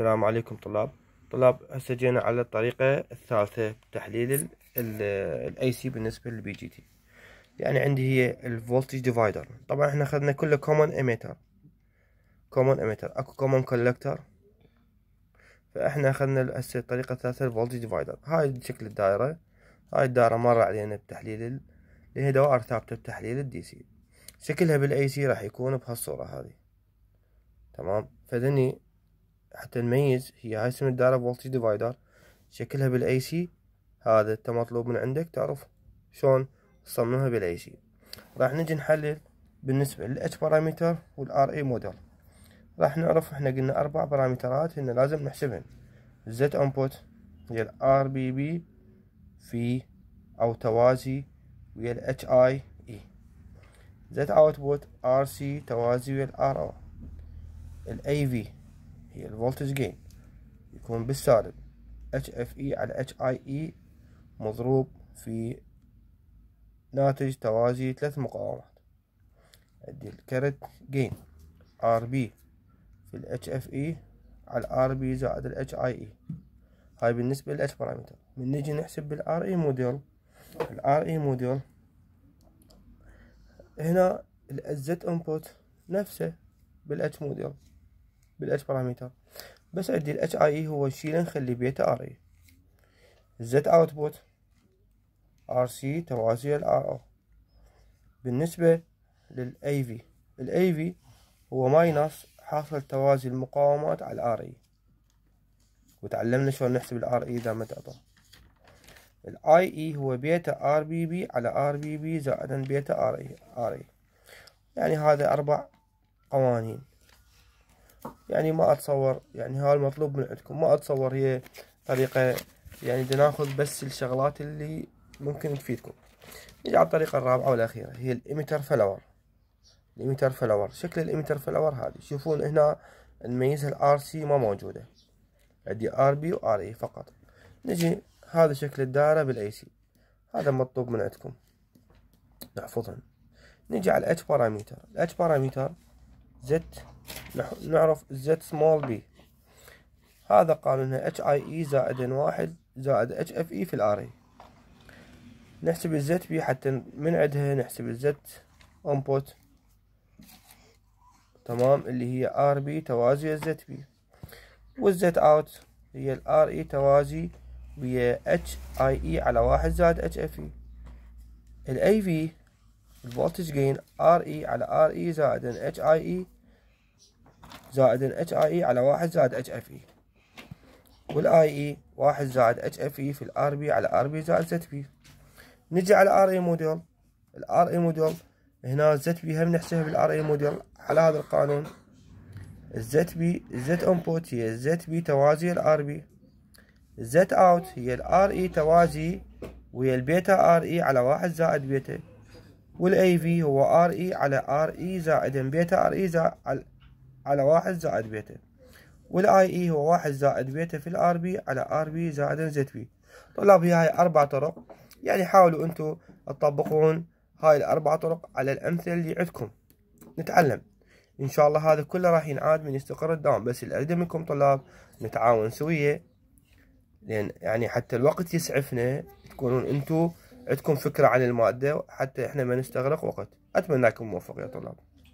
السلام عليكم طلاب طلاب هسه جينا على الطريقة الثالثة بتحليل الاي سي بالنسبة للبي جي تي يعني عندي هي الفولتج ديفايدر طبعا احنا اخذنا كله كومن اميتر كومن اميتر اكو كومن كولكتر فاحنا اخذنا هسه الطريقة الثالثة الفولتج ديفايدر هاي شكل الدائرة هاي الدائرة مر علينا بتحليل اللي هي دوائر ثابتة بتحليل الدي سي شكلها بالاي سي راح يكون بهالصورة هذه تمام فذني حتى نميز هي هاي اسم الدائرة فولتج ديفايدر شكلها بالاي سي هذا انت مطلوب من عندك تعرف شلون تصممها بالاي سي راح نجي نحلل بالنسبة للاتش بارامتر والار اي موديل راح نعرف احنا قلنا اربع بارامترات هنا لازم نحسبهن الزت انبوت هي الار بي بي في او توازي ويا الاتش اي اي زد اوتبوت ار سي توازي ويا الار او الاي في هي الفولتج جين يكون بالسالب اتش اف اي على اتش اي اي مضروب في ناتج توازي ثلاث مقاومات عندي الكرت جين ار بي في الاتش اف اي e على الار بي زائد الاتش اي اي e. هاي بالنسبة للاتش بارامتر من نجي نحسب بالار اي موديل الار اي موديل هنا الزد انبوت نفسه بالاتش موديل بالاتش بارامتر بس عندي الاتش اي اي e هو اللي نخلي بيتا ار اي الزت اوتبوت ار سي توازي الار او بالنسبة للاي في الاي في هو ماينس حاصل توازي المقاومات على الار اي وتعلمنا شلون نحسب الار اي اذا ما تعطى الاي اي هو بيتا ار بي بي على ار بي بي زائدا بيتا ار اي ار اي يعني هذا اربع قوانين يعني ما أتصور يعني هذا المطلوب من عندكم ما أتصور هي طريقة يعني ناخذ بس الشغلات اللي ممكن تفيدكم نجي على الطريقة الرابعة والأخيرة هي الإيميتر فلور الإيميتر فلور شكل الإيميتر فلور هذه شوفون هنا نميزها الار سي ما موجودة عندي ار بي وار اي فقط نجي هذا شكل الدائرة بالاي سي هذا مطلوب من عندكم نحفظهن نجي على الاتش بارامتر الاتش بارامتر زد نعرف Z small b هذا قانونها HIE زائد N واحد زائد HFE في الاري نحسب الزت بي حتى من عندها نحسب الزت input تمام اللي هي ار بي توازي الزت بي والزت اوت هي الار اي e توازي ويا اتش اي e على واحد زائد اتش اف اي الاي في الفولتج جين ار اي على ار اي e زائد اتش اي زائد ال HIE على واحد زائد HFE والاي اي واحد زائد اتش اف اي في الار بي على ار بي زائد زت بي نجي على ار اي موديل الار اي موديل هنا زد بي هم نحسبها بالار اي موديل على هذا القانون الزت بي الزت انبوت هي الزت بي توازي الار بي الزت اوت هي الار اي e توازي ويا البيتا ار اي على واحد زائد بيتا والاي في هو ار اي e على ار اي e زائد بيتا ار اي زائد على واحد زائد بيتا والاي اي هو واحد زائد بيتا في الار بي على ار بي زائد زد بي طلاب هي هاي اربع طرق يعني حاولوا انتو تطبقون هاي الاربع طرق على الامثله اللي عندكم نتعلم ان شاء الله هذا كله راح ينعاد من يستقر الدوام بس اللي اريده منكم طلاب نتعاون سويه لان يعني حتى الوقت يسعفنا تكونون انتو عندكم فكره عن الماده حتى احنا ما نستغرق وقت اتمنى لكم موفق يا طلاب